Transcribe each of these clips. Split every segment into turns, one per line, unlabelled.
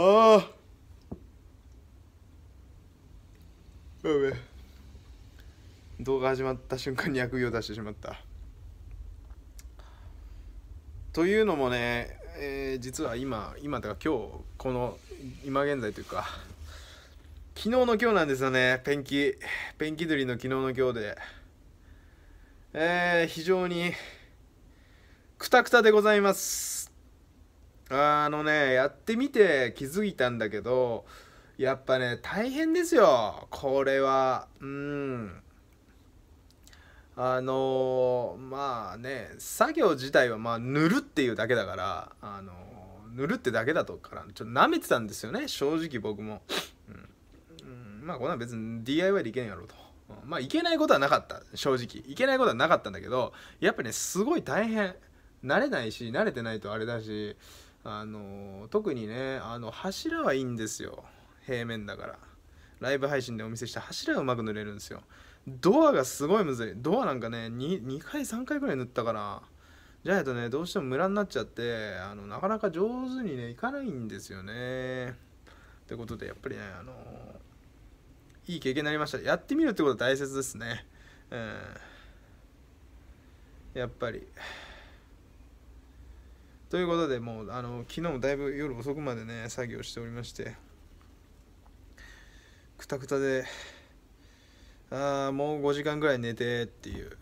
ああやべ動画始まった瞬間に悪意を出してしまったというのもね、えー、実は今今とか今日この今現在というか昨日の今日なんですよねペンキペンキ塗りの昨日の今日でえー、非常にくたくたでございますあのねやってみて気づいたんだけどやっぱね大変ですよこれはうんあのまあね作業自体はまあ塗るっていうだけだからあの塗るってだけだとからちょっと舐めてたんですよね正直僕も、うん、まあこんなん別に DIY でいけんやろうとまあいけないことはなかった正直いけないことはなかったんだけどやっぱねすごい大変慣れないし慣れてないとあれだしあの特にねあの柱はいいんですよ平面だからライブ配信でお見せした柱がうまく塗れるんですよドアがすごいむずいドアなんかね 2, 2回3回ぐらい塗ったからじゃないとねどうしてもムラになっちゃってあのなかなか上手にねいかないんですよねってことでやっぱりねあのいい経験になりましたやってみるってことは大切ですねうんやっぱり。ということでもうあの昨日もだいぶ夜遅くまでね作業しておりましてくたくたであもう5時間ぐらい寝てっていう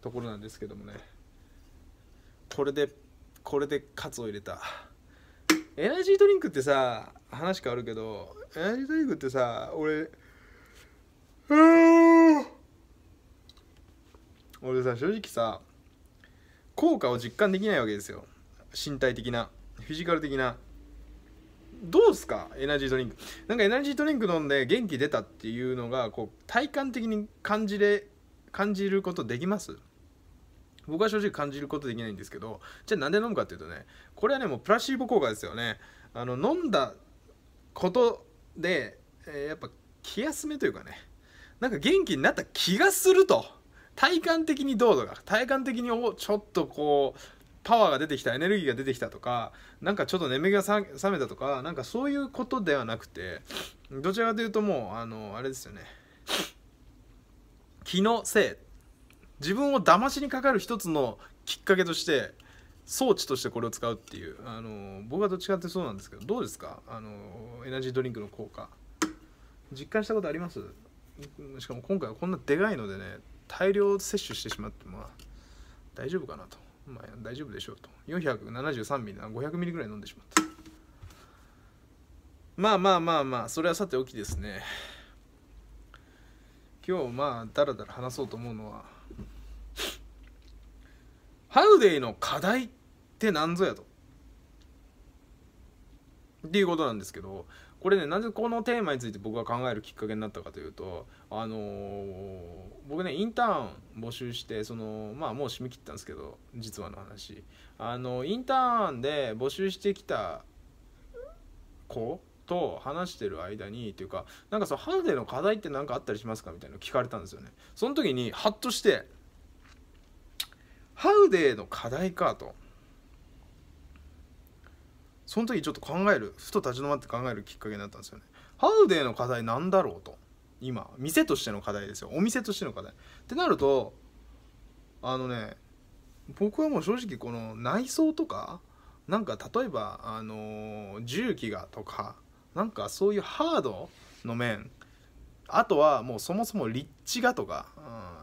ところなんですけどもねこれでこれでカツを入れたエナジードリンクってさ話変わるけどエナジードリンクってさ俺俺さ正直さ効果を実感できないわけですよ身体的な、フィジカル的な、どうすかエナジードリンク。なんかエナジードリンク飲んで元気出たっていうのが、こう、体感的に感じれ、感じることできます僕は正直感じることできないんですけど、じゃあ何で飲むかっていうとね、これはね、もうプラシーボ効果ですよね。あの、飲んだことで、えー、やっぱ気休めというかね、なんか元気になった気がすると。体感的にどうとか、体感的にちょっとこう、パワーが出てきたエネルギーが出てきたとかなんかちょっと眠気が覚めたとかなんかそういうことではなくてどちらかというともうあのあれですよね気のせい自分を騙しにかかる一つのきっかけとして装置としてこれを使うっていうあの僕はどっちかってそうなんですけどどうですかあのエナジードリンクの効果実感したことありますしかも今回はこんなでかいのでね大量摂取してしまってまあ大丈夫かなとまあ、大丈夫でしょうと473ミリな500ミリぐらい飲んでしまったまあまあまあまあそれはさておきですね今日まあだらだら話そうと思うのはハウデイの課題って何ぞやとっていうことなんですけどこれねなぜこのテーマについて僕が考えるきっかけになったかというとあのー、僕ねインターン募集してそのまあもう締め切ったんですけど実はの話あのインターンで募集してきた子と話してる間にというかなんかそのハウデの課題って何かあったりしますかみたいなの聞かれたんですよねその時にハッとしてハウデーの課題かとその時ちょっと考えるふと立ち止まって考えるきっかけになったんですよねハウデーの課題なんだろうと今店としての課題ですよお店としての課題ってなるとあのね僕はもう正直この内装とかなんか例えばあの重機がとかなんかそういうハードの面あとはもうそもそも立地がとか、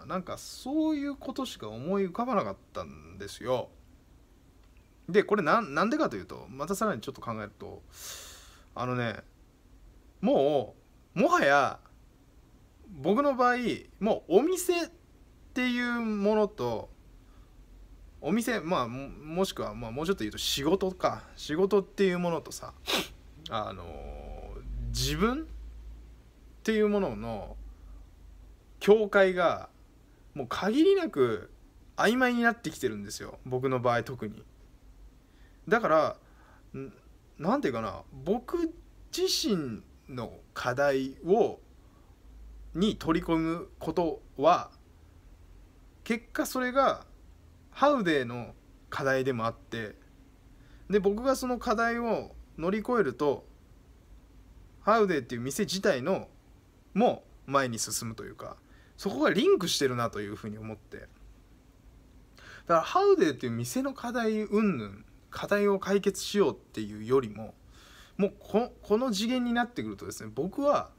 うん、なんかそういうことしか思い浮かばなかったんですよ。でこれなんでかというとまたさらにちょっと考えるとあのねもうもはや僕の場合もうお店っていうものとお店まあもしくは、まあ、もうちょっと言うと仕事か仕事っていうものとさあの自分っていうものの境界がもう限りなく曖昧になってきてるんですよ僕の場合特に。だから何て言うかな僕自身の課題をに取り込むことは結果それがハウデーの課題でもあってで僕がその課題を乗り越えるとハウデーっていう店自体のも前に進むというかそこがリンクしてるなというふうに思ってだからハウデーっていう店の課題云々課題を解決しようっていうよりももうこの次元になってくるとですね僕は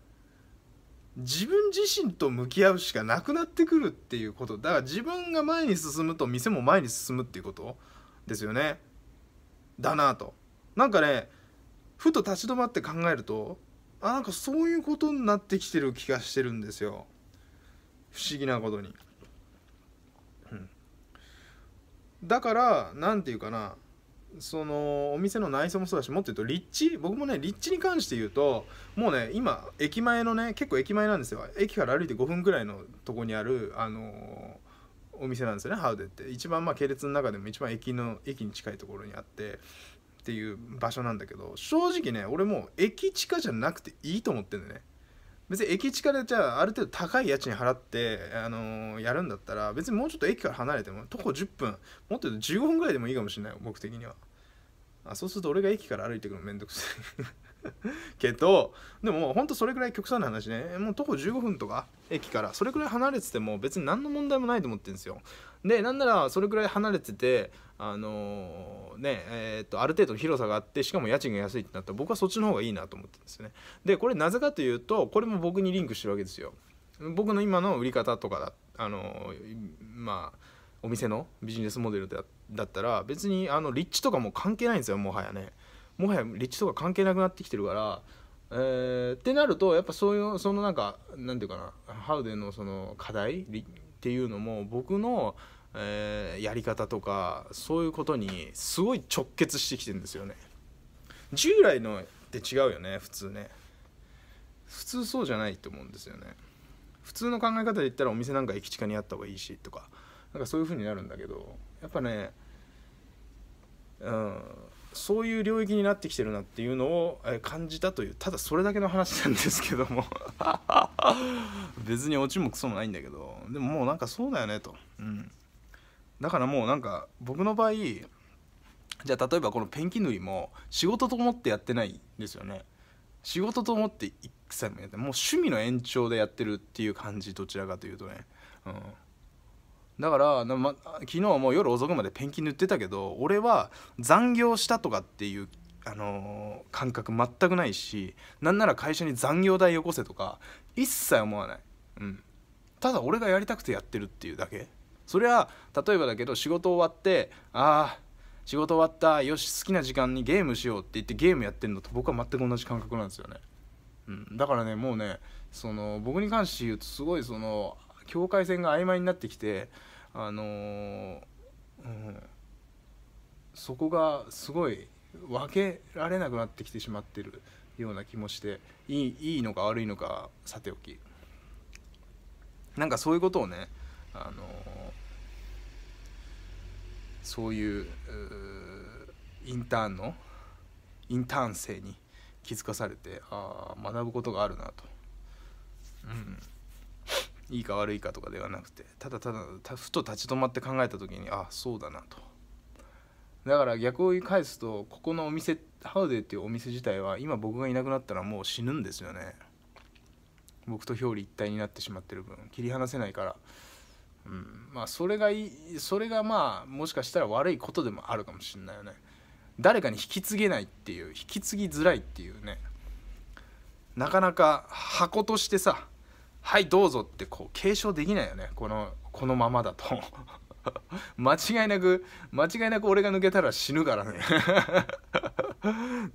自分自身と向き合うしかなくなってくるっていうことだから自分が前に進むと店も前に進むっていうことですよねだなとなんかねふと立ち止まって考えるとあなんかそういうことになってきてる気がしてるんですよ不思議なことに、うん、だから何て言うかなそのお店の内装もそうだしもっと言うと立地僕もね立地に関して言うともうね今駅前のね結構駅前なんですよ駅から歩いて5分くらいのとこにあるあのー、お店なんですよねハウデって一番まあ系列の中でも一番駅の駅に近いところにあってっていう場所なんだけど正直ね俺もう駅近じゃなくていいと思ってんだよね別に駅地からじゃあある程度高い家賃払って、あのー、やるんだったら別にもうちょっと駅から離れても徒歩10分もっと言うと15分ぐらいでもいいかもしれない僕的にはあそうすると俺が駅から歩いてくるのめんどくさい けどでもほんとそれくらい極端な話ねもう徒歩15分とか駅からそれくらい離れてても別に何の問題もないと思ってるんですよでなんならそれくらい離れててあのー、ねえー、っとある程度広さがあってしかも家賃が安いってなったら僕はそっちの方がいいなと思ってるんですねでこれなぜかというとこれも僕にリンクしてるわけですよ僕の今の売り方とかだあのー、まあお店のビジネスモデルだったら別にあの立地とかも関係ないんですよもはやねもはや立地とか関係なくなってきてるから、えー、ってなるとやっぱそういうそのなんかなんていうかなハウデンのその課題っていうのも僕の、えー、やり方とかそういうことにすごい直結してきてるんですよね。従来のって違うよね普通ね。普通そうじゃないと思うんですよね。普通の考え方で言ったらお店なんか駅近にあった方がいいしとかなんかそういう風になるんだけどやっぱねうんそういう領域になってきてるなっていうのを感じたというただそれだけの話なんですけども 別にオチもクソもないんだけどでももうなんかそうだよねと、うん、だからもうなんか僕の場合じゃあ例えばこのペンキ塗りも仕事と思ってやってないんですよね仕事と思って一切もやってもう趣味の延長でやってるっていう感じどちらかというとね、うん、だからま、昨日も夜遅くまでペンキ塗ってたけど俺は残業したとかっていうあのー、感覚全くないしなんなら会社に残業代よこせとか一切思わない、うん、ただ俺がやりたくてやってるっていうだけそれは例えばだけど仕事終わってああ仕事終わったよし好きな時間にゲームしようって言ってゲームやってるのと僕は全く同じ感覚なんですよね、うん、だからねもうねその僕に関して言うとすごいその境界線が曖昧になってきてあのー、うん、そこがすごい分けられなくなってきてしまってるような気もしていいいいのか悪いのかさておきなんかそういうことをね、あのー、そういうインターンのインターン生に気づかされてああ学ぶことがあるなと。うんいいか悪いかとかではなくてただただふと立ち止まって考えた時にあそうだなとだから逆を言い返すとここのお店ハウデーっていうお店自体は今僕がいなくなったらもう死ぬんですよね僕と表裏一体になってしまってる分切り離せないから、うん、まあそれがいいそれがまあもしかしたら悪いことでもあるかもしんないよね誰かに引き継げないっていう引き継ぎづらいっていうねなかなか箱としてさはいどうぞってこう継承できないよねこのこのままだと 間違いなく間違いなく俺が抜けたら死ぬからね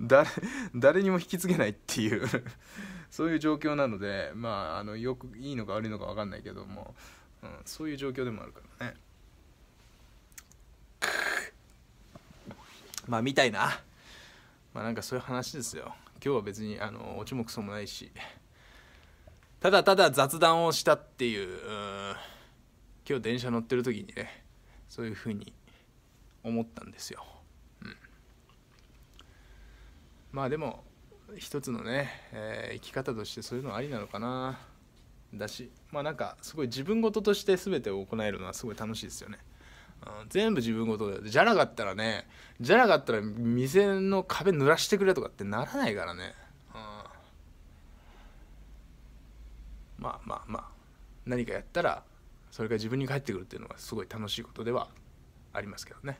誰誰にも引き継げないっていう そういう状況なのでまああのよくいいのか悪いのか分かんないけども、うん、そういう状況でもあるからねまあみたいなまあなんかそういう話ですよ今日は別にあのオチもクソもないしただただ雑談をしたっていう今日電車乗ってる時にねそういうふうに思ったんですよ、うん、まあでも一つのね、えー、生き方としてそういうのありなのかなだしまあなんかすごい自分事として全てを行えるのはすごい楽しいですよね、うん、全部自分事でじゃなかったらねじゃなかったら店の壁濡らしてくれとかってならないからねまあまあまあ何かやったらそれが自分に返ってくるっていうのはすごい楽しいことではありますけどね。